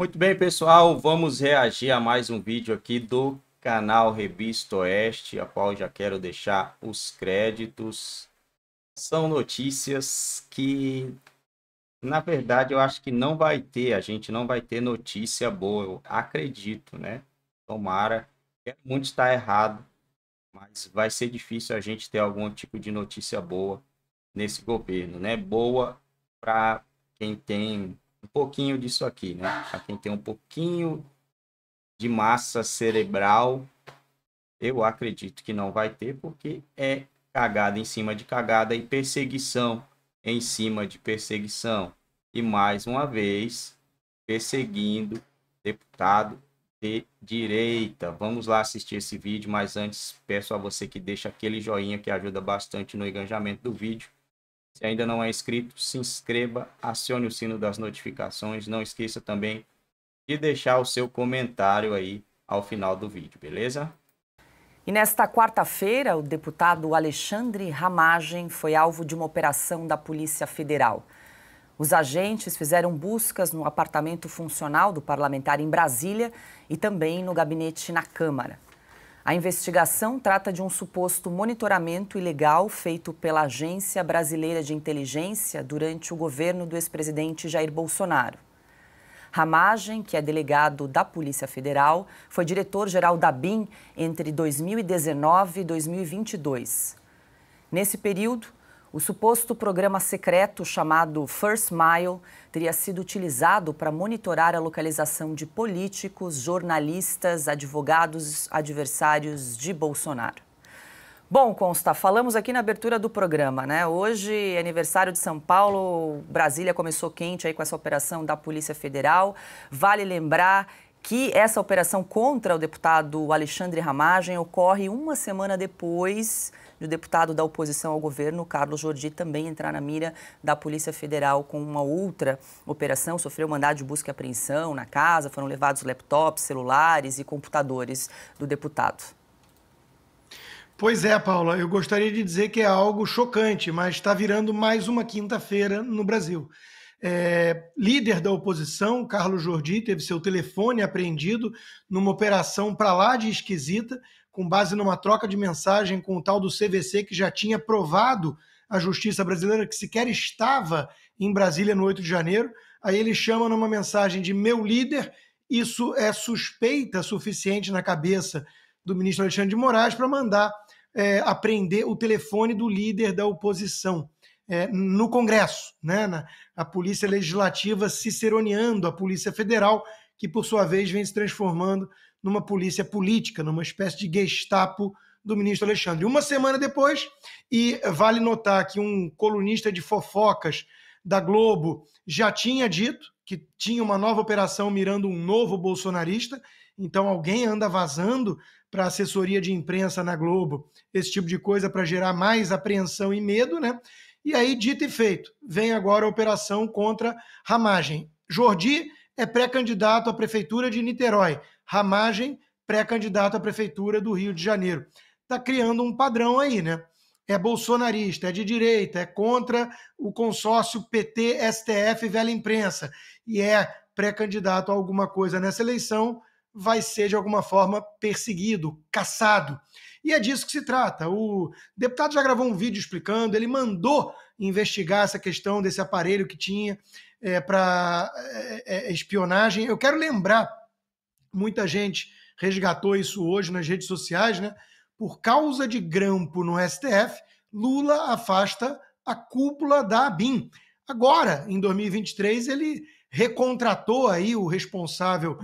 Muito bem, pessoal, vamos reagir a mais um vídeo aqui do canal Revista Oeste, a qual já quero deixar os créditos. São notícias que, na verdade, eu acho que não vai ter, a gente não vai ter notícia boa, eu acredito, né? Tomara, quero muito estar errado, mas vai ser difícil a gente ter algum tipo de notícia boa nesse governo, né? Boa para quem tem um pouquinho disso aqui, né? Para quem tem um pouquinho de massa cerebral, eu acredito que não vai ter, porque é cagada em cima de cagada e perseguição em cima de perseguição. E mais uma vez, perseguindo deputado de direita. Vamos lá assistir esse vídeo, mas antes peço a você que deixe aquele joinha que ajuda bastante no engajamento do vídeo se ainda não é inscrito, se inscreva, acione o sino das notificações. Não esqueça também de deixar o seu comentário aí ao final do vídeo, beleza? E nesta quarta-feira, o deputado Alexandre Ramagem foi alvo de uma operação da Polícia Federal. Os agentes fizeram buscas no apartamento funcional do parlamentar em Brasília e também no gabinete na Câmara. A investigação trata de um suposto monitoramento ilegal feito pela Agência Brasileira de Inteligência durante o governo do ex-presidente Jair Bolsonaro. Ramagem, que é delegado da Polícia Federal, foi diretor-geral da BIM entre 2019 e 2022. Nesse período, o suposto programa secreto chamado First Mile teria sido utilizado para monitorar a localização de políticos, jornalistas, advogados, adversários de Bolsonaro. Bom, Consta, falamos aqui na abertura do programa, né? Hoje é aniversário de São Paulo, Brasília começou quente aí com essa operação da Polícia Federal. Vale lembrar que essa operação contra o deputado Alexandre Ramagem ocorre uma semana depois de o deputado da oposição ao governo, Carlos Jordi, também entrar na mira da Polícia Federal com uma outra operação, sofreu mandado de busca e apreensão na casa, foram levados laptops, celulares e computadores do deputado. Pois é, Paula, eu gostaria de dizer que é algo chocante, mas está virando mais uma quinta-feira no Brasil. É, líder da oposição, Carlos Jordi, teve seu telefone apreendido numa operação para lá de esquisita, com base numa troca de mensagem com o tal do CVC, que já tinha provado a justiça brasileira, que sequer estava em Brasília no 8 de janeiro. Aí ele chama numa mensagem de meu líder. Isso é suspeita suficiente na cabeça do ministro Alexandre de Moraes para mandar é, apreender o telefone do líder da oposição. É, no Congresso, né? Na, a Polícia Legislativa ciceroneando a Polícia Federal, que por sua vez vem se transformando numa polícia política, numa espécie de Gestapo do ministro Alexandre. Uma semana depois, e vale notar que um colunista de fofocas da Globo já tinha dito que tinha uma nova operação mirando um novo bolsonarista, então alguém anda vazando para a assessoria de imprensa na Globo esse tipo de coisa para gerar mais apreensão e medo, né? E aí, dito e feito, vem agora a operação contra Ramagem. Jordi é pré-candidato à prefeitura de Niterói. Ramagem, pré-candidato à prefeitura do Rio de Janeiro. Está criando um padrão aí, né? É bolsonarista, é de direita, é contra o consórcio PT, STF, velha imprensa, e é pré-candidato a alguma coisa nessa eleição, vai ser de alguma forma perseguido, caçado. E é disso que se trata. O deputado já gravou um vídeo explicando, ele mandou investigar essa questão desse aparelho que tinha é, para é, é, é, espionagem. Eu quero lembrar muita gente resgatou isso hoje nas redes sociais, né? Por causa de grampo no STF, Lula afasta a cúpula da ABIN. Agora, em 2023, ele recontratou aí o responsável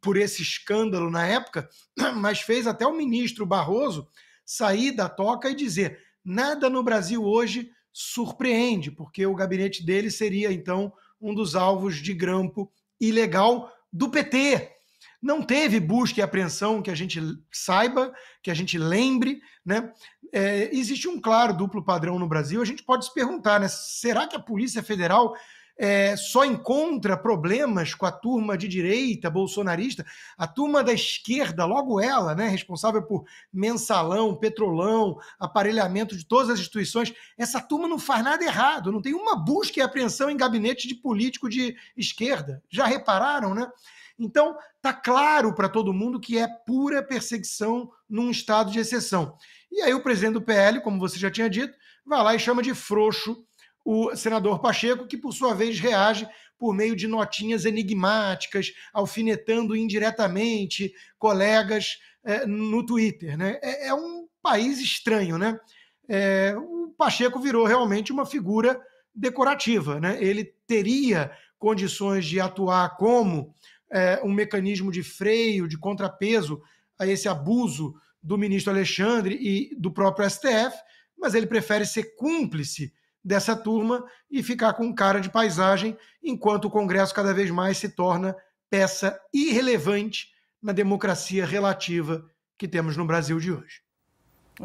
por esse escândalo na época, mas fez até o ministro Barroso sair da toca e dizer: nada no Brasil hoje surpreende, porque o gabinete dele seria então um dos alvos de grampo ilegal do PT. Não teve busca e apreensão que a gente saiba, que a gente lembre. Né? É, existe um claro duplo padrão no Brasil. A gente pode se perguntar: né, será que a Polícia Federal é, só encontra problemas com a turma de direita bolsonarista, a turma da esquerda, logo ela, né, responsável por mensalão, petrolão, aparelhamento de todas as instituições, essa turma não faz nada errado, não tem uma busca e apreensão em gabinete de político de esquerda. Já repararam, né? Então, tá claro para todo mundo que é pura perseguição num estado de exceção. E aí o presidente do PL, como você já tinha dito, vai lá e chama de frouxo o senador Pacheco, que por sua vez reage por meio de notinhas enigmáticas, alfinetando indiretamente colegas é, no Twitter. Né? É, é, um país estranho, né? É, o Pacheco virou realmente uma figura decorativa, né? Ele teria condições de atuar como é, um mecanismo de freio, de contrapeso a esse abuso do ministro Alexandre e do próprio STF, mas ele prefere ser cúmplice dessa turma e ficar com cara de paisagem, enquanto o Congresso cada vez mais se torna peça irrelevante na democracia relativa que temos no Brasil de hoje.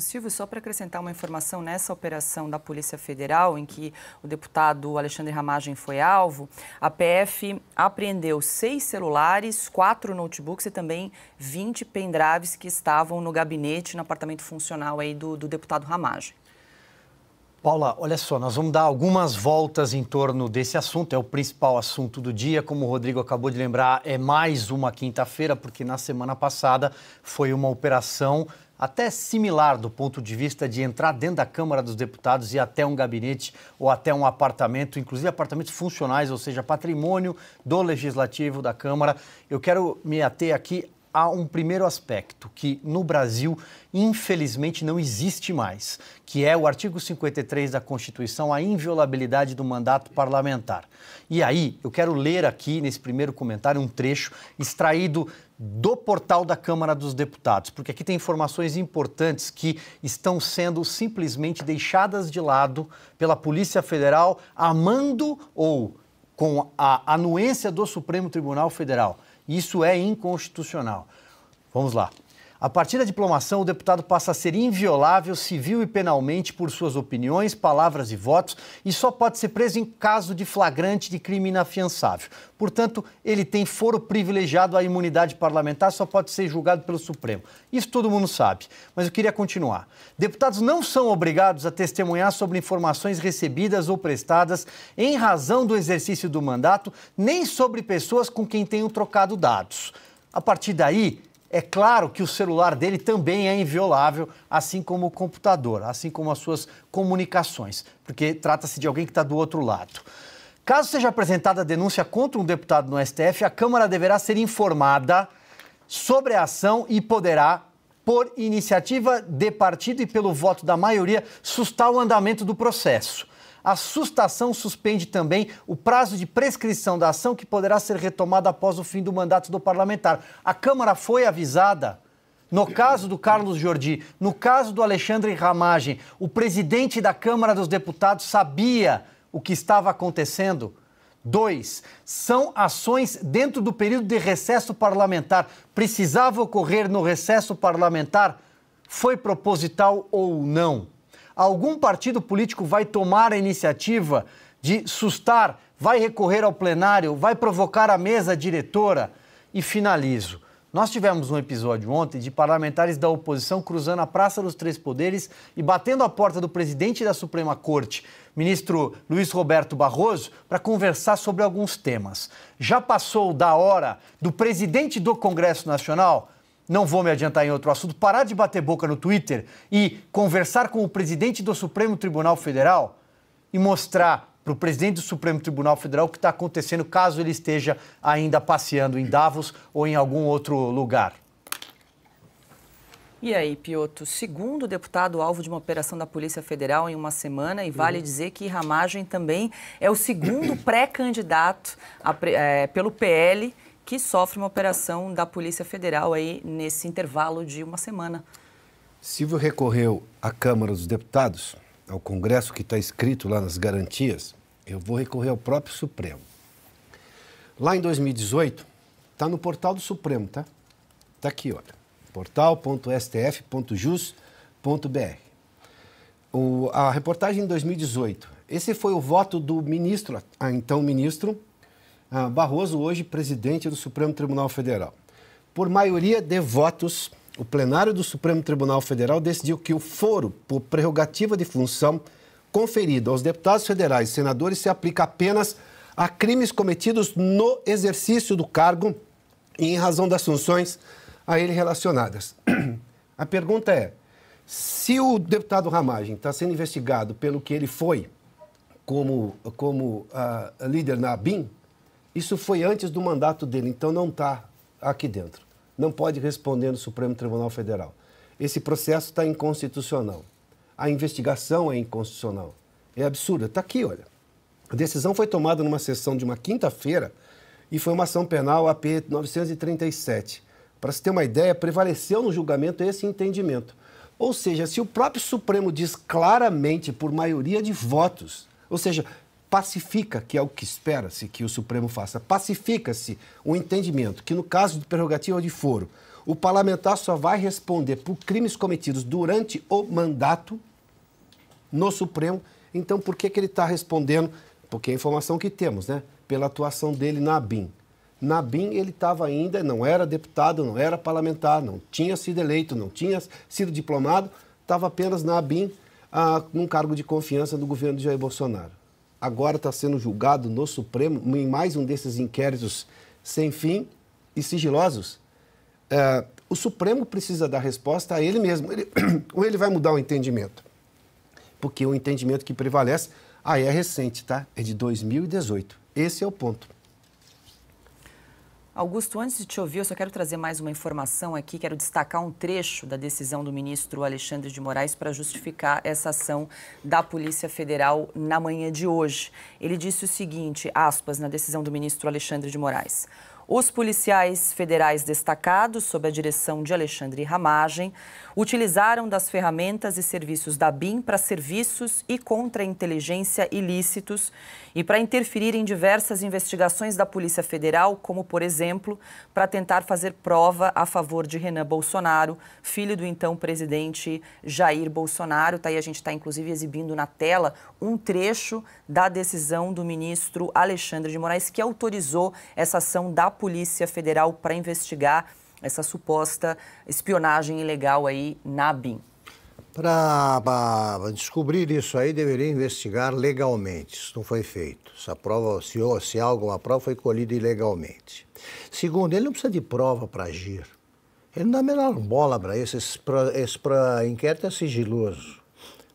Silvio, só para acrescentar uma informação nessa operação da Polícia Federal, em que o deputado Alexandre Ramagem foi alvo, a PF apreendeu seis celulares, quatro notebooks e também 20 pendrives que estavam no gabinete, no apartamento funcional aí do, do deputado Ramagem. Paula, olha só, nós vamos dar algumas voltas em torno desse assunto, é o principal assunto do dia. Como o Rodrigo acabou de lembrar, é mais uma quinta-feira, porque na semana passada foi uma operação até similar do ponto de vista de entrar dentro da Câmara dos Deputados e até um gabinete ou até um apartamento, inclusive apartamentos funcionais, ou seja, patrimônio do Legislativo da Câmara. Eu quero me ater aqui há um primeiro aspecto que no Brasil, infelizmente, não existe mais, que é o artigo 53 da Constituição, a inviolabilidade do mandato parlamentar. E aí, eu quero ler aqui nesse primeiro comentário um trecho extraído do portal da Câmara dos Deputados, porque aqui tem informações importantes que estão sendo simplesmente deixadas de lado pela Polícia Federal, amando ou com a anuência do Supremo Tribunal Federal. Isso é inconstitucional. Vamos lá. A partir da diplomação, o deputado passa a ser inviolável civil e penalmente por suas opiniões, palavras e votos e só pode ser preso em caso de flagrante de crime inafiançável. Portanto, ele tem foro privilegiado à imunidade parlamentar, só pode ser julgado pelo Supremo. Isso todo mundo sabe, mas eu queria continuar. Deputados não são obrigados a testemunhar sobre informações recebidas ou prestadas em razão do exercício do mandato, nem sobre pessoas com quem tenham trocado dados. A partir daí, é claro que o celular dele também é inviolável, assim como o computador, assim como as suas comunicações, porque trata-se de alguém que está do outro lado. Caso seja apresentada denúncia contra um deputado no STF, a Câmara deverá ser informada sobre a ação e poderá, por iniciativa de partido e pelo voto da maioria, sustar o andamento do processo. A sustação suspende também o prazo de prescrição da ação que poderá ser retomada após o fim do mandato do parlamentar. A Câmara foi avisada. No caso do Carlos Jordi, no caso do Alexandre Ramagem, o presidente da Câmara dos Deputados sabia o que estava acontecendo? Dois, são ações dentro do período de recesso parlamentar. Precisava ocorrer no recesso parlamentar? Foi proposital ou não? algum partido político vai tomar a iniciativa de sustar, vai recorrer ao plenário, vai provocar a mesa diretora? E finalizo. Nós tivemos um episódio ontem de parlamentares da oposição cruzando a Praça dos Três Poderes e batendo a porta do presidente da Suprema Corte, ministro Luiz Roberto Barroso, para conversar sobre alguns temas. Já passou da hora do presidente do Congresso Nacional não vou me adiantar em outro assunto, parar de bater boca no Twitter e conversar com o presidente do Supremo Tribunal Federal e mostrar para o presidente do Supremo Tribunal Federal o que está acontecendo caso ele esteja ainda passeando em Davos ou em algum outro lugar. E aí, Pioto, segundo deputado alvo de uma operação da Polícia Federal em uma semana, e vale uhum. dizer que Ramagem também é o segundo pré-candidato é, pelo PL que sofre uma operação da Polícia Federal aí nesse intervalo de uma semana. Silvio recorreu à Câmara dos Deputados, ao Congresso que está escrito lá nas garantias. Eu vou recorrer ao próprio Supremo. Lá em 2018, está no portal do Supremo, tá? Está aqui, olha. portal.stf.jus.br. a reportagem em 2018. Esse foi o voto do ministro, ah, então ministro ah, Barroso, hoje presidente do Supremo Tribunal Federal. Por maioria de votos, o plenário do Supremo Tribunal Federal decidiu que o foro por prerrogativa de função conferido aos deputados federais e senadores se aplica apenas a crimes cometidos no exercício do cargo e em razão das funções a ele relacionadas. A pergunta é: se o deputado Ramagem está sendo investigado pelo que ele foi como, como uh, líder na BIM, isso foi antes do mandato dele, então não está aqui dentro. Não pode responder no Supremo Tribunal Federal. Esse processo está inconstitucional. A investigação é inconstitucional. É absurda. Está aqui, olha. A decisão foi tomada numa sessão de uma quinta-feira e foi uma ação penal AP 937. Para se ter uma ideia, prevaleceu no julgamento esse entendimento. Ou seja, se o próprio Supremo diz claramente, por maioria de votos, ou seja, pacifica, que é o que espera-se que o Supremo faça, pacifica-se o entendimento que, no caso de prerrogativa de foro, o parlamentar só vai responder por crimes cometidos durante o mandato no Supremo. Então, por que, que ele está respondendo? Porque é a informação que temos, né? Pela atuação dele na BIM. Na BIM, ele estava ainda, não era deputado, não era parlamentar, não tinha sido eleito, não tinha sido diplomado, estava apenas na BIM, ah, num cargo de confiança do governo de Jair Bolsonaro agora está sendo julgado no Supremo em mais um desses inquéritos sem fim e sigilosos. É, o Supremo precisa dar resposta a ele mesmo. Ele, ou ele vai mudar o entendimento? Porque o entendimento que prevalece aí ah, é recente, tá? É de 2018. Esse é o ponto. Augusto, antes de te ouvir, eu só quero trazer mais uma informação aqui. Quero destacar um trecho da decisão do ministro Alexandre de Moraes para justificar essa ação da Polícia Federal na manhã de hoje. Ele disse o seguinte, aspas, na decisão do ministro Alexandre de Moraes. Os policiais federais destacados, sob a direção de Alexandre Ramagem, utilizaram das ferramentas e serviços da BIM para serviços e contra-inteligência ilícitos e para interferir em diversas investigações da Polícia Federal, como, por exemplo, para tentar fazer prova a favor de Renan Bolsonaro, filho do então presidente Jair Bolsonaro. Tá aí a gente está, inclusive, exibindo na tela um trecho da decisão do ministro Alexandre de Moraes, que autorizou essa ação da Polícia Federal para investigar essa suposta espionagem ilegal aí na BIM. Para descobrir isso aí, deveria investigar legalmente. Isso não foi feito. Essa prova, se, se há alguma prova, foi colhida ilegalmente. Segundo, ele não precisa de prova para agir. Ele não dá a menor bola para isso. Esse, esse pra, inquérito é sigiloso.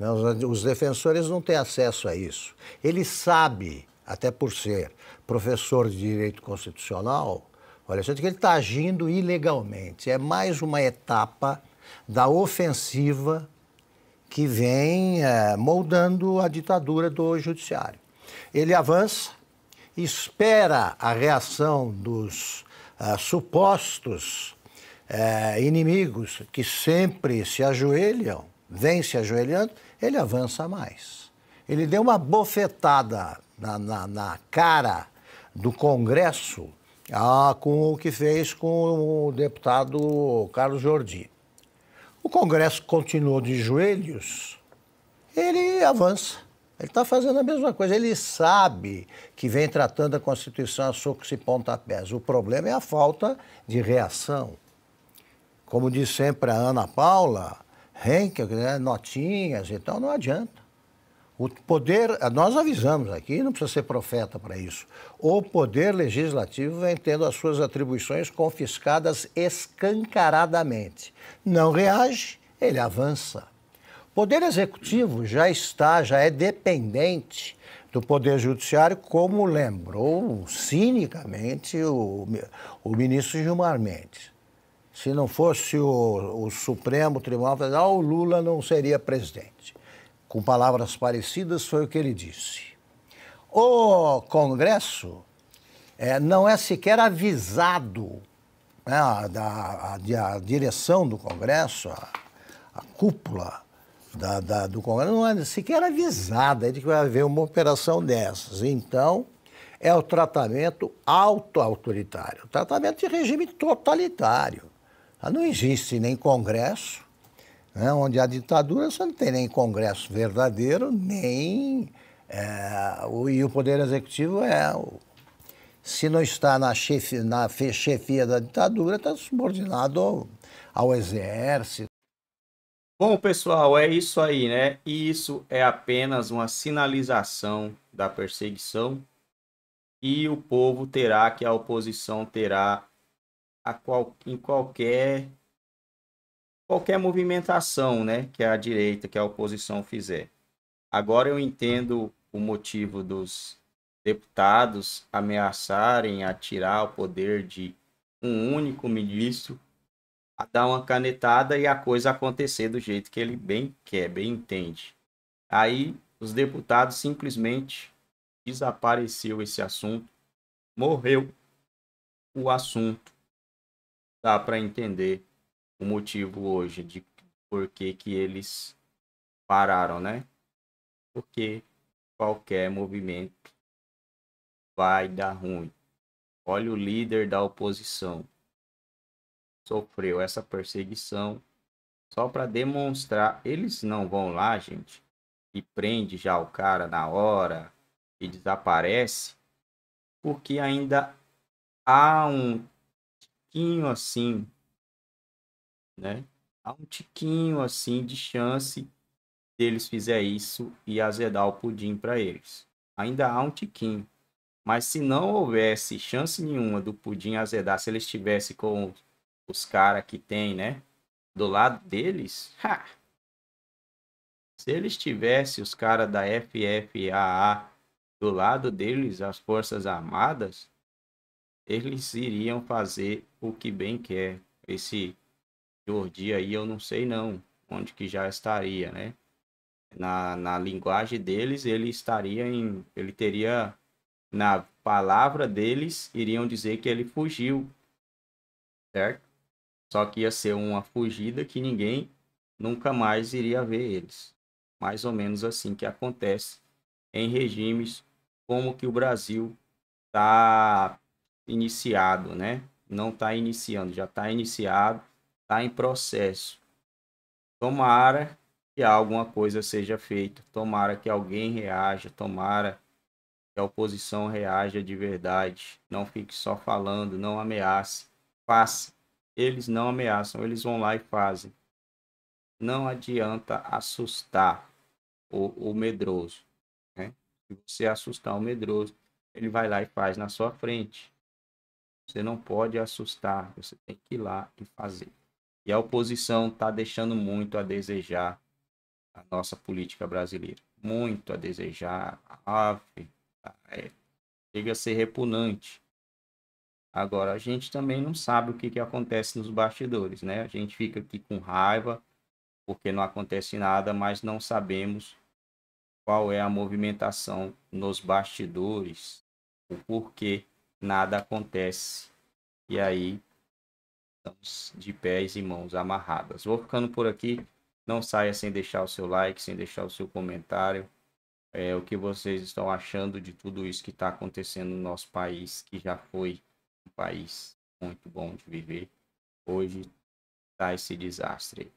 Né? Os, os defensores não têm acesso a isso. Ele sabe, até por ser professor de direito constitucional, olha, que ele está agindo ilegalmente. É mais uma etapa da ofensiva que vem é, moldando a ditadura do judiciário. Ele avança, espera a reação dos uh, supostos uh, inimigos que sempre se ajoelham, vem se ajoelhando, ele avança mais. Ele deu uma bofetada na, na, na cara do Congresso ah, com o que fez com o deputado Carlos Jordi o Congresso continuou de joelhos, ele avança. Ele está fazendo a mesma coisa. Ele sabe que vem tratando a Constituição a socos e pontapés. O problema é a falta de reação. Como diz sempre a Ana Paula, Henkel, né, notinhas e então tal, não adianta. O poder, nós avisamos aqui, não precisa ser profeta para isso. O poder legislativo vem tendo as suas atribuições confiscadas escancaradamente. Não reage, ele avança. O poder executivo já está, já é dependente do Poder Judiciário, como lembrou cinicamente o, o ministro Gilmar Mendes. Se não fosse o, o Supremo Tribunal Federal, o Lula não seria presidente com palavras parecidas, foi o que ele disse. O Congresso é, não é sequer avisado, né, a, a, a, direção do Congresso, a, a cúpula da, da, do Congresso, não é sequer avisada de que vai haver uma operação dessas. Então, é o tratamento auto-autoritário, tratamento de regime totalitário. Não existe nem Congresso, né, onde a ditadura você não tem nem congresso verdadeiro, nem. É, o, e o Poder Executivo é. Se não está na, chefe, na chefia da ditadura, está subordinado ao, ao Exército. Bom, pessoal, é isso aí, né? E isso é apenas uma sinalização da perseguição e o povo terá que a oposição terá a qual, em qualquer qualquer movimentação né, que a direita, que a oposição fizer. Agora eu entendo o motivo dos deputados ameaçarem a tirar o poder de um único ministro, a dar uma canetada e a coisa acontecer do jeito que ele bem quer, bem entende. Aí os deputados simplesmente desapareceu esse assunto, morreu o assunto. Dá para entender o motivo hoje de por que, que eles pararam, né? Porque qualquer movimento vai dar ruim. Olha o líder da oposição. Sofreu essa perseguição só para demonstrar. Eles não vão lá, gente, e prende já o cara na hora e desaparece, porque ainda há um tiquinho assim né? Há um tiquinho assim de chance deles fizer isso e azedar o pudim para eles. Ainda há um tiquinho. Mas se não houvesse chance nenhuma do pudim azedar, se ele estivesse com os caras que tem, né? Do lado deles, ha! Se eles tivessem os caras da FFAA do lado deles, as Forças Armadas, eles iriam fazer o que bem quer. Esse dia aí eu não sei não onde que já estaria, né? Na, na linguagem deles, ele estaria em. Ele teria. Na palavra deles, iriam dizer que ele fugiu. Certo? Só que ia ser uma fugida que ninguém nunca mais iria ver eles. Mais ou menos assim que acontece em regimes como que o Brasil está iniciado, né? Não está iniciando, já está iniciado está em processo. Tomara que alguma coisa seja feita, tomara que alguém reaja, tomara que a oposição reaja de verdade. Não fique só falando, não ameace, faça. Eles não ameaçam, eles vão lá e fazem. Não adianta assustar o, o medroso. Né? Se você assustar o medroso, ele vai lá e faz na sua frente. Você não pode assustar, você tem que ir lá e fazer. E a oposição está deixando muito a desejar a nossa política brasileira. Muito a desejar. Ave, é, chega a ser repugnante. Agora, a gente também não sabe o que, que acontece nos bastidores, né? A gente fica aqui com raiva porque não acontece nada, mas não sabemos qual é a movimentação nos bastidores, o porquê nada acontece. E aí Estamos de pés e mãos amarradas. Vou ficando por aqui. Não saia sem deixar o seu like, sem deixar o seu comentário. É, o que vocês estão achando de tudo isso que está acontecendo no nosso país, que já foi um país muito bom de viver. Hoje está esse desastre.